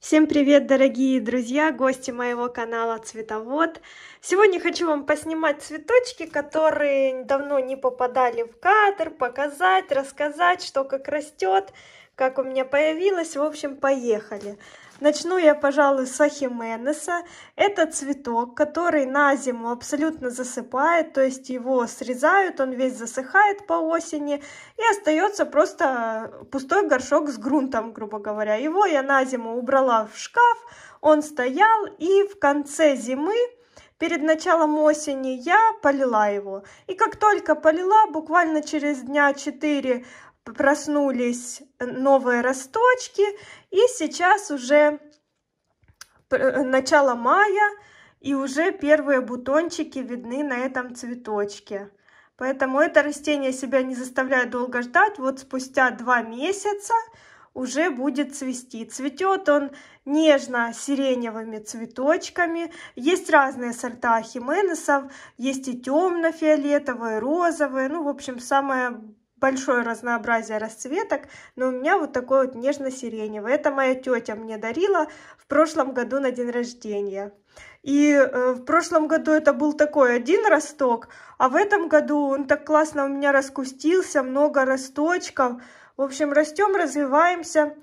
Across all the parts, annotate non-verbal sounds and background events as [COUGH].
Всем привет, дорогие друзья, гости моего канала Цветовод. Сегодня хочу вам поснимать цветочки, которые давно не попадали в кадр, показать, рассказать, что как растет, как у меня появилось. В общем, поехали. Начну я, пожалуй, с ахименеса. Это цветок, который на зиму абсолютно засыпает, то есть его срезают, он весь засыхает по осени, и остается просто пустой горшок с грунтом, грубо говоря. Его я на зиму убрала в шкаф, он стоял, и в конце зимы Перед началом осени я полила его. И как только полила, буквально через дня 4 проснулись новые росточки, и сейчас уже э, начало мая, и уже первые бутончики видны на этом цветочке. Поэтому это растение себя не заставляет долго ждать. Вот спустя два месяца уже будет цвести. Цветет он нежно-сиреневыми цветочками. Есть разные сорта ахименесов, есть и темно-фиолетовые, розовые. Ну, в общем, самое большое разнообразие расцветок, но у меня вот такой вот нежно-сиреневый. Это моя тетя мне дарила в прошлом году на день рождения. И э, в прошлом году это был такой один росток, а в этом году он так классно у меня раскустился, много росточков. В общем, растем, развиваемся.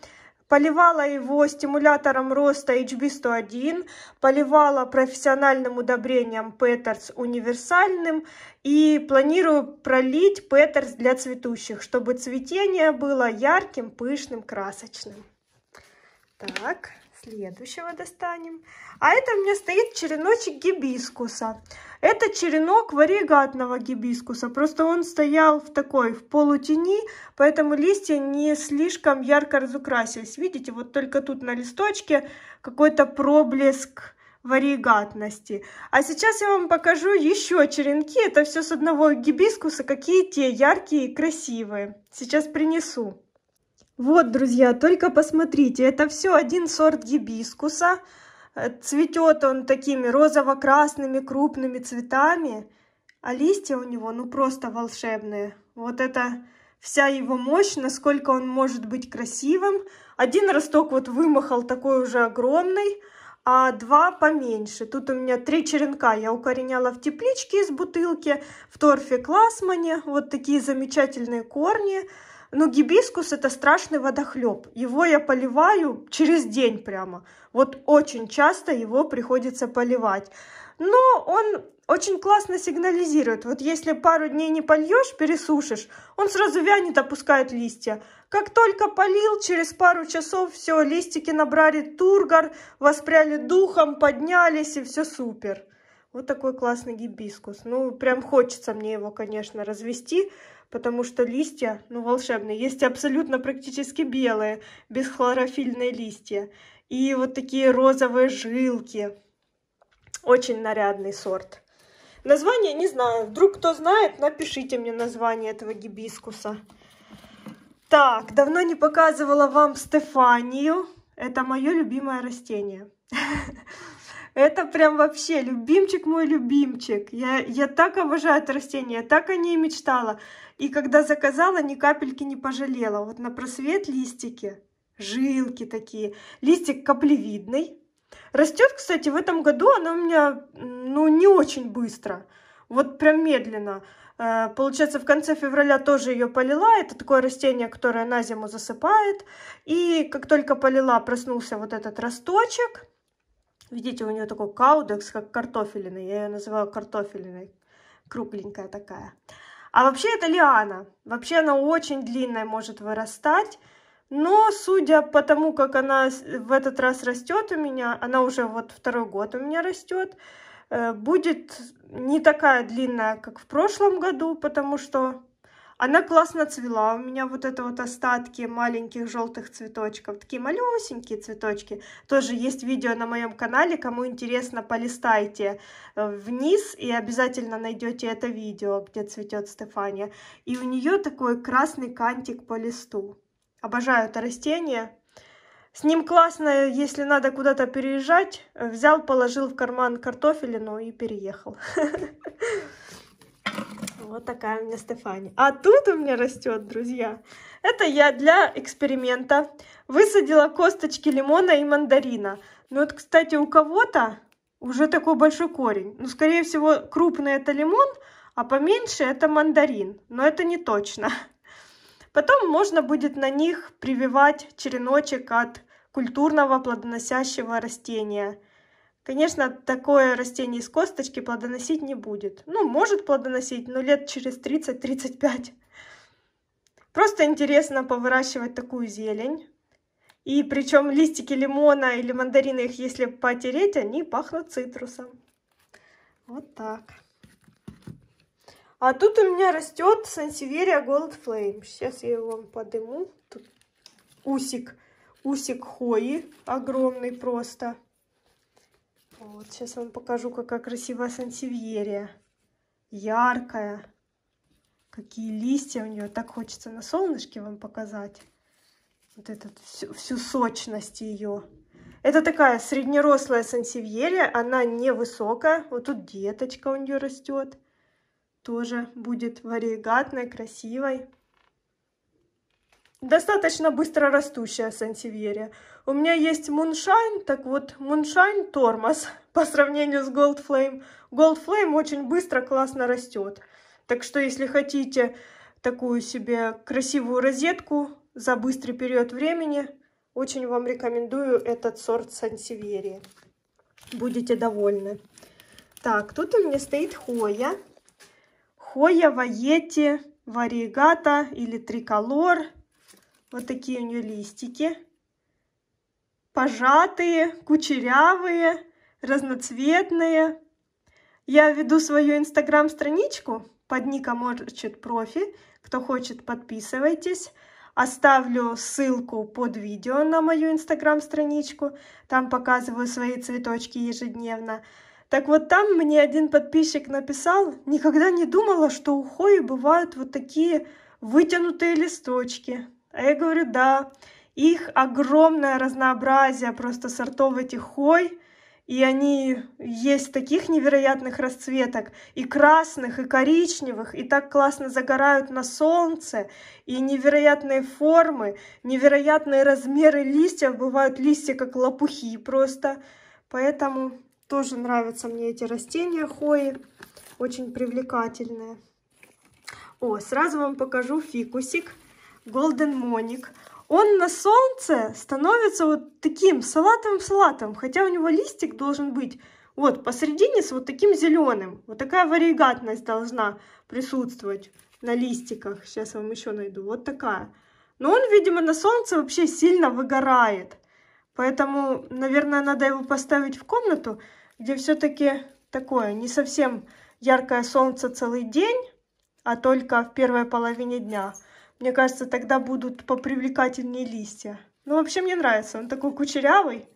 Поливала его стимулятором роста HB101, поливала профессиональным удобрением Петерс универсальным и планирую пролить Петерс для цветущих, чтобы цветение было ярким, пышным, красочным. Так, следующего достанем. А это у меня стоит череночек гибискуса. Это черенок варигатного гибискуса, просто он стоял в такой, в полутени, поэтому листья не слишком ярко разукрасились. Видите, вот только тут на листочке какой-то проблеск варигатности. А сейчас я вам покажу еще черенки. Это все с одного гибискуса, какие те яркие и красивые. Сейчас принесу. Вот, друзья, только посмотрите, это все один сорт гибискуса. Э, цветет он такими розово-красными крупными цветами, а листья у него ну просто волшебные. Вот это вся его мощь, насколько он может быть красивым. Один росток вот вымахал такой уже огромный, а два поменьше. Тут у меня три черенка я укореняла в тепличке из бутылки, в торфе классмане. Вот такие замечательные корни. Но «Ну, гибискус это страшный водохлеб. Его я поливаю через день прямо. Вот очень часто его приходится поливать. Но он очень классно сигнализирует. Вот если пару дней не польешь, пересушишь, он сразу вянет, опускает листья. Как только полил, через пару часов все, листики набрали тургор, воспряли духом, поднялись и все супер. Вот такой классный гибискус. Ну, прям хочется мне его, конечно, развести потому что листья, ну, волшебные, есть абсолютно практически белые, бесхлорофильные листья. И вот такие розовые жилки. Очень нарядный сорт. Название не знаю. Вдруг кто знает, напишите мне название этого гибискуса. Так, давно не показывала вам Стефанию. Это мое любимое растение. [LAUGHS] Это прям вообще любимчик мой любимчик. Я, я так обожаю это растение, я так о ней мечтала. И когда заказала, ни капельки не пожалела. Вот на просвет листики, жилки такие. Листик каплевидный. Растет, кстати, в этом году она у меня, ну, не очень быстро. Вот прям медленно. Э, получается, в конце февраля тоже ее полила. Это такое растение, которое на зиму засыпает. И как только полила, проснулся вот этот росточек. Видите, у нее такой каудекс, как картофелиный. Я ее называю картофелиной. Кругленькая такая. А вообще это лиана. Вообще она очень длинная может вырастать. Но судя по тому, как она в этот раз растет у меня, она уже вот второй год у меня растет, э, будет не такая длинная, как в прошлом году, потому что она классно цвела, у меня вот это вот остатки маленьких желтых цветочков, такие малюсенькие цветочки. Тоже есть видео на моем канале, кому интересно, полистайте э, вниз и обязательно найдете это видео, где цветет Стефания. И у нее такой красный кантик по листу. Обожаю это растение. С ним классно, если надо куда-то переезжать, э, взял, положил в карман картофелину и переехал. [LAUGHS] Вот такая у меня Стефани. А тут у меня растет, друзья. Это я для эксперимента высадила косточки лимона и мандарина. Ну вот, кстати, у кого-то уже такой большой корень. Ну, скорее всего, крупный это лимон, а поменьше это мандарин. Но это не точно. Потом можно будет на них прививать череночек от культурного плодоносящего растения – Конечно, такое растение из косточки плодоносить не будет. Ну, может плодоносить, но лет через 30-35. Просто интересно повыращивать такую зелень. И причем листики лимона или мандарина их, если потереть, они пахнут цитрусом. Вот так. А тут у меня растет сансеверия Gold Flame. Сейчас я его вам подыму. Тут усик, усик хои огромный просто. Вот, сейчас вам покажу, какая красивая сансевьерия. Яркая. Какие листья у нее. Так хочется на солнышке вам показать. Вот эту всю, всю сочность ее. Это такая среднерослая сансевьерия. Она невысокая. Вот тут деточка у нее растет. Тоже будет варигатной, красивой достаточно быстро растущая сансевьерия. У меня есть Муншайн, так вот Муншайн тормоз [LAUGHS] по сравнению с Gold Flame. Gold Flame очень быстро, классно растет. Так что если хотите такую себе красивую розетку за быстрый период времени, очень вам рекомендую этот сорт сансевьерии. Будете довольны. Так, тут у меня стоит Хоя. Хоя, Ваети, Варигата или Триколор – вот такие у нее листики. Пожатые, кучерявые, разноцветные. Я веду свою инстаграм-страничку под ником Orchid Профи. Кто хочет, подписывайтесь. Оставлю ссылку под видео на мою инстаграм-страничку. Там показываю свои цветочки ежедневно. Так вот там мне один подписчик написал, никогда не думала, что у хои бывают вот такие вытянутые листочки. А я говорю, да. Их огромное разнообразие просто сортов этих хой. И они есть таких невероятных расцветок, и красных, и коричневых, и так классно загорают на солнце, и невероятные формы, невероятные размеры листьев, бывают листья как лопухи просто. Поэтому тоже нравятся мне эти растения хои, очень привлекательные. О, сразу вам покажу фикусик. Golden Моник. Он на солнце становится вот таким салатовым салатом, хотя у него листик должен быть вот посередине с вот таким зеленым. Вот такая варигатность должна присутствовать на листиках. Сейчас я вам еще найду. Вот такая. Но он, видимо, на солнце вообще сильно выгорает. Поэтому, наверное, надо его поставить в комнату, где все-таки такое не совсем яркое солнце целый день, а только в первой половине дня. Мне кажется, тогда будут попривлекательнее листья. Ну, вообще мне нравится, он такой кучерявый.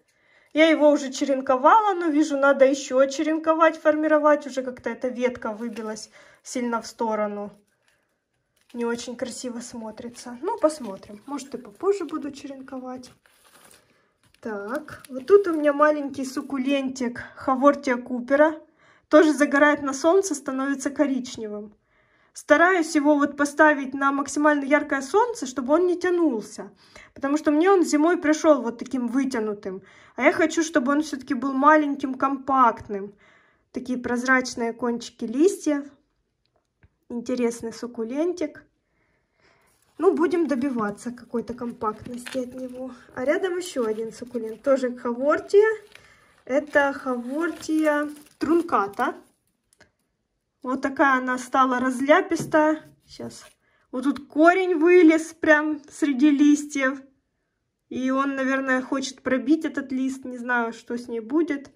Я его уже черенковала, но вижу, надо еще черенковать, формировать. Уже как-то эта ветка выбилась сильно в сторону. Не очень красиво смотрится. Ну, посмотрим. Может, и попозже буду черенковать. Так, вот тут у меня маленький суккулентик Хавортия Купера. Тоже загорает на солнце, становится коричневым стараюсь его вот поставить на максимально яркое солнце, чтобы он не тянулся. Потому что мне он зимой пришел вот таким вытянутым. А я хочу, чтобы он все-таки был маленьким, компактным. Такие прозрачные кончики листьев. Интересный суккулентик. Ну, будем добиваться какой-то компактности от него. А рядом еще один суккулент. Тоже хавортия. Это хавортия трунката. Вот такая она стала разляпистая. Сейчас. Вот тут корень вылез прям среди листьев. И он, наверное, хочет пробить этот лист. Не знаю, что с ней будет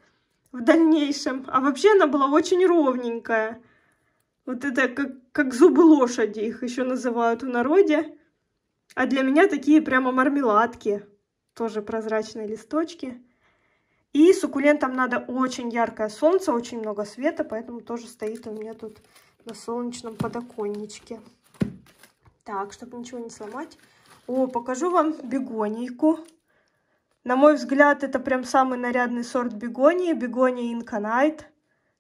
в дальнейшем. А вообще она была очень ровненькая. Вот это как, как зубы лошади их еще называют у народе. А для меня такие прямо мармеладки. Тоже прозрачные листочки. И суккулентам надо очень яркое солнце, очень много света, поэтому тоже стоит у меня тут на солнечном подоконничке. Так, чтобы ничего не сломать. О, покажу вам бегонийку. На мой взгляд, это прям самый нарядный сорт бегонии, бегония инканайт.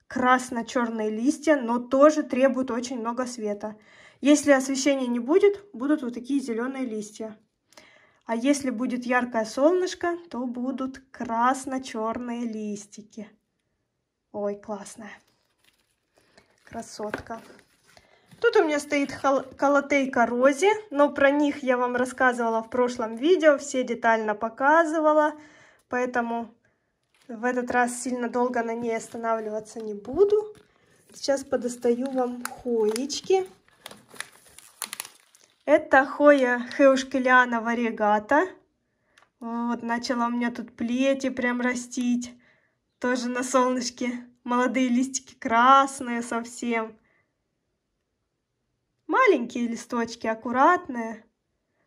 Красно-черные листья, но тоже требует очень много света. Если освещения не будет, будут вот такие зеленые листья. А если будет яркое солнышко, то будут красно-черные листики. Ой, классная. Красотка. Тут у меня стоит колотейка рози, но про них я вам рассказывала в прошлом видео, все детально показывала, поэтому в этот раз сильно долго на ней останавливаться не буду. Сейчас подостаю вам хоечки. Это Хоя Хеушкелянова регата. Вот, начала у меня тут плети прям растить. Тоже на солнышке. Молодые листики красные совсем. Маленькие листочки, аккуратные.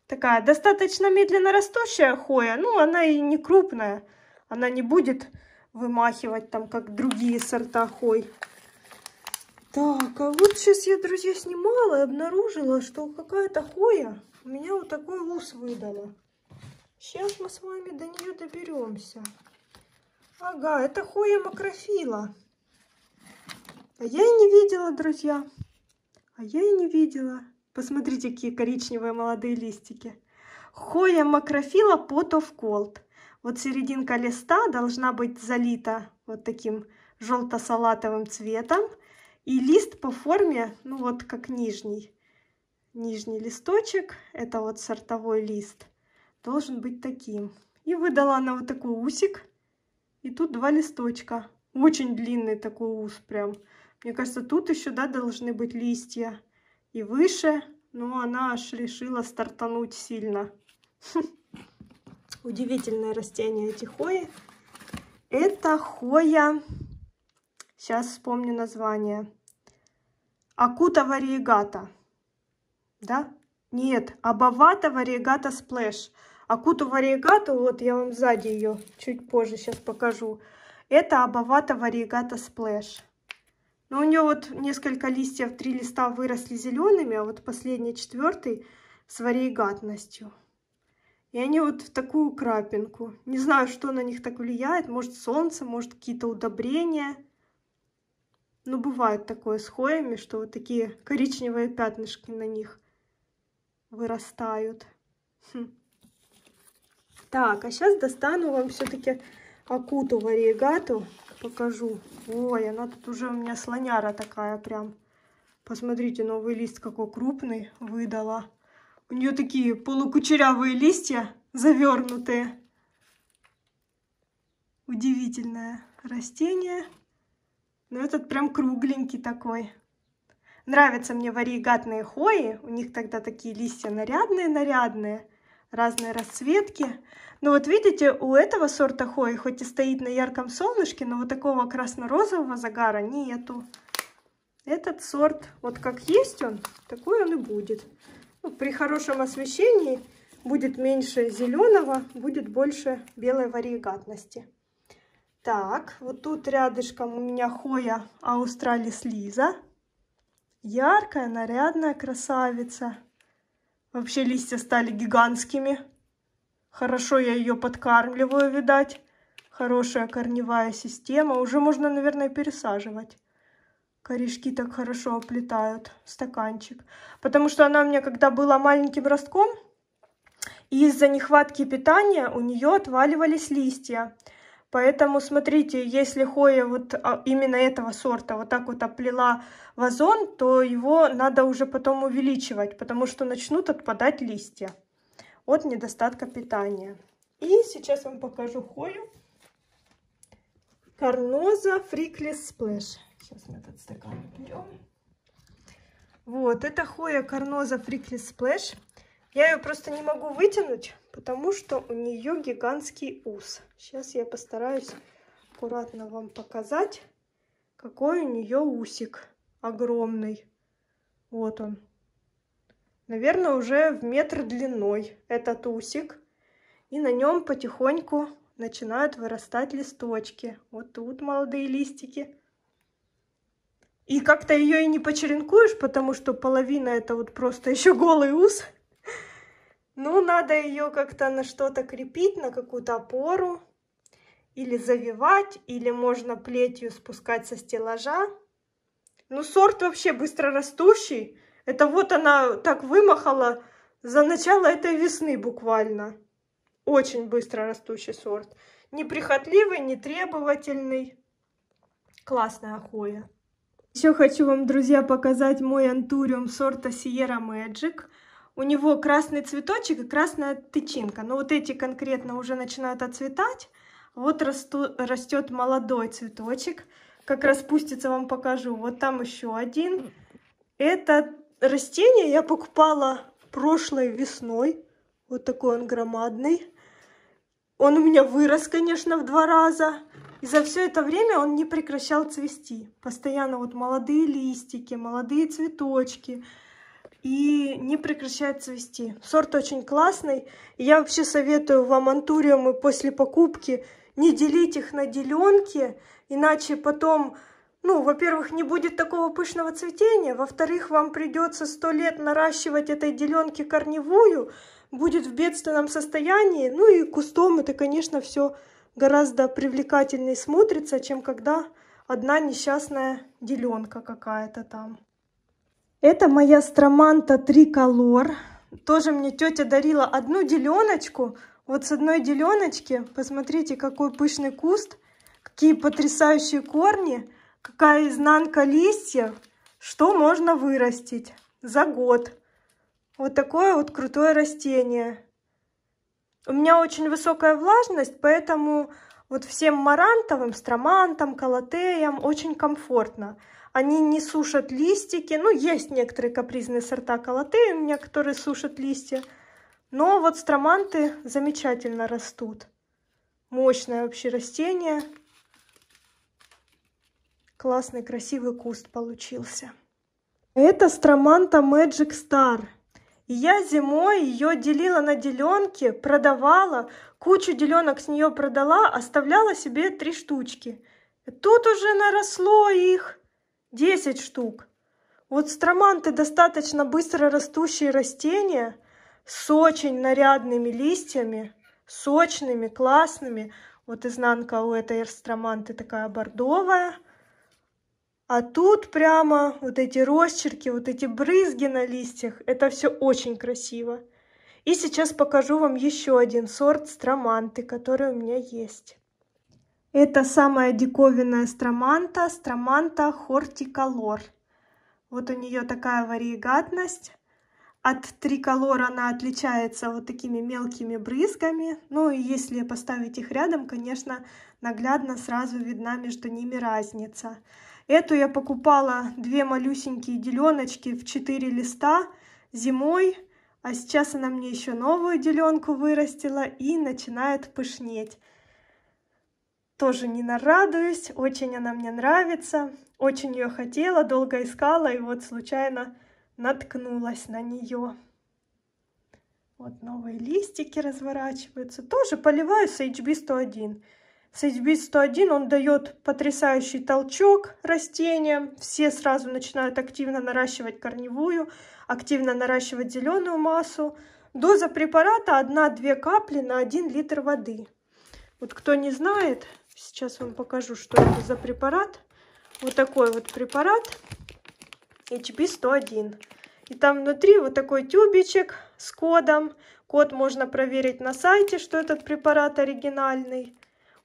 Такая достаточно медленно растущая хоя. Ну, она и не крупная. Она не будет вымахивать там, как другие сорта хой. Так, а вот сейчас я, друзья, снимала и обнаружила, что какая-то хоя у меня вот такой ус выдала. Сейчас мы с вами до нее доберемся. Ага, это хоя макрофила. А я и не видела, друзья. А я и не видела. Посмотрите, какие коричневые молодые листики. Хоя макрофила pot of cold. Вот серединка листа должна быть залита вот таким желто-салатовым цветом. И лист по форме, ну вот как нижний. Нижний листочек, это вот сортовой лист, должен быть таким. И выдала она вот такой усик. И тут два листочка. Очень длинный такой ус прям. Мне кажется, тут еще, да, должны быть листья. И выше, но она аж решила стартануть сильно. [LAUGHS] Удивительное растение эти хои. Это хоя... Сейчас вспомню название. Акута варигата. Да? Нет, Абавата варигата сплэш. Акуту варигату, вот я вам сзади ее чуть позже сейчас покажу. Это Абавата варигата сплэш. Но у нее вот несколько листьев, три листа выросли зелеными, а вот последний, четвертый с варигатностью. И они вот в такую крапинку. Не знаю, что на них так влияет. Может, солнце, может, какие-то удобрения – ну бывает такое с хоями, что вот такие коричневые пятнышки на них вырастают. Хм. Так, а сейчас достану вам все-таки акуту варигату. Покажу. Ой, она тут уже у меня слоняра такая прям. Посмотрите, новый лист какой крупный выдала. У нее такие полукучерявые листья завернутые. Удивительное растение. Ну этот прям кругленький такой. Нравятся мне варигатные хои. У них тогда такие листья нарядные-нарядные, разные расцветки. Но вот видите, у этого сорта хои, хоть и стоит на ярком солнышке, но вот такого красно-розового загара нету. Этот сорт, вот как есть он, такой он и будет. Ну, при хорошем освещении будет меньше зеленого, будет больше белой варигатности. Так, вот тут рядышком у меня Хоя Аустралис Лиза. Яркая, нарядная красавица. Вообще листья стали гигантскими. Хорошо я ее подкармливаю, видать. Хорошая корневая система. Уже можно, наверное, пересаживать. Корешки так хорошо оплетают стаканчик. Потому что она у меня, когда была маленьким ростком, из-за нехватки питания у нее отваливались листья. Поэтому смотрите, если хоя вот а, именно этого сорта вот так вот оплела вазон, то его надо уже потом увеличивать, потому что начнут отпадать листья от недостатка питания. И сейчас вам покажу хою. Карноза Фриклис Сплэш. Сейчас мы этот стакан берем. Вот, это хоя Карноза Фриклис Сплэш. Я ее просто не могу вытянуть потому что у нее гигантский ус. Сейчас я постараюсь аккуратно вам показать, какой у нее усик огромный. Вот он. Наверное, уже в метр длиной этот усик. И на нем потихоньку начинают вырастать листочки. Вот тут молодые листики. И как-то ее и не почеренкуешь, потому что половина это вот просто еще голый ус. Ну, надо ее как-то на что-то крепить, на какую-то опору. Или завивать, или можно плетью спускать со стеллажа. Ну, сорт вообще быстро растущий. Это вот она так вымахала за начало этой весны буквально. Очень быстро растущий сорт. Неприхотливый, нетребовательный. Классная ахоя. Еще хочу вам, друзья, показать мой антуриум сорта Sierra Magic – у него красный цветочек и красная тычинка. Но вот эти конкретно уже начинают отцветать. Вот расту, растет молодой цветочек. Как распустится, вам покажу. Вот там еще один. Это растение я покупала прошлой весной. Вот такой он громадный. Он у меня вырос, конечно, в два раза. И за все это время он не прекращал цвести. Постоянно вот молодые листики, молодые цветочки – и не прекращает цвести. Сорт очень классный. Я вообще советую вам антуриумы после покупки не делить их на деленки, иначе потом, ну, во-первых, не будет такого пышного цветения, во-вторых, вам придется сто лет наращивать этой деленки корневую, будет в бедственном состоянии, ну и кустом это, конечно, все гораздо привлекательнее смотрится, чем когда одна несчастная деленка какая-то там. Это моя строманта триколор. Тоже мне тетя дарила одну деленочку. Вот с одной деленочки, посмотрите, какой пышный куст, какие потрясающие корни, какая изнанка листьев, что можно вырастить за год. Вот такое вот крутое растение. У меня очень высокая влажность, поэтому вот всем марантовым, стромантам, колотеям очень комфортно. Они не сушат листики. Ну, есть некоторые капризные сорта колоты, которые сушат листья. Но вот строманты замечательно растут. Мощное вообще растение. Классный, красивый куст получился. Это строманта Magic Star. я зимой ее делила на деленки, продавала, кучу деленок с нее продала, оставляла себе три штучки. Тут уже наросло их. 10 штук. Вот строманты достаточно быстро растущие растения с очень нарядными листьями, сочными, классными. Вот изнанка у этой строманты такая бордовая. А тут прямо вот эти росчерки, вот эти брызги на листьях, это все очень красиво. И сейчас покажу вам еще один сорт строманты, который у меня есть. Это самая диковинная строманта, строманта хортиколор. Вот у нее такая варигатность. От триколора она отличается вот такими мелкими брызгами. Ну и если поставить их рядом, конечно, наглядно сразу видна между ними разница. Эту я покупала две малюсенькие деленочки в 4 листа зимой. А сейчас она мне еще новую деленку вырастила и начинает пышнеть тоже не нарадуюсь, очень она мне нравится, очень ее хотела, долго искала, и вот случайно наткнулась на нее. Вот новые листики разворачиваются. Тоже поливаю с HB101. С HB101 он дает потрясающий толчок растениям. Все сразу начинают активно наращивать корневую, активно наращивать зеленую массу. Доза препарата 1-2 капли на 1 литр воды. Вот кто не знает, Сейчас вам покажу, что это за препарат. Вот такой вот препарат HB101. И там внутри вот такой тюбичек с кодом. Код можно проверить на сайте, что этот препарат оригинальный.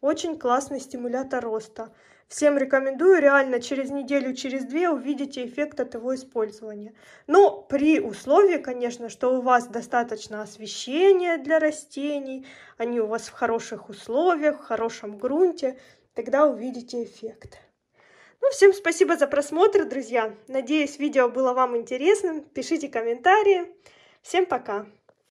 Очень классный стимулятор роста. Всем рекомендую, реально через неделю, через две увидите эффект от его использования. Но при условии, конечно, что у вас достаточно освещения для растений, они у вас в хороших условиях, в хорошем грунте, тогда увидите эффект. Ну, всем спасибо за просмотр, друзья. Надеюсь, видео было вам интересным. Пишите комментарии. Всем пока!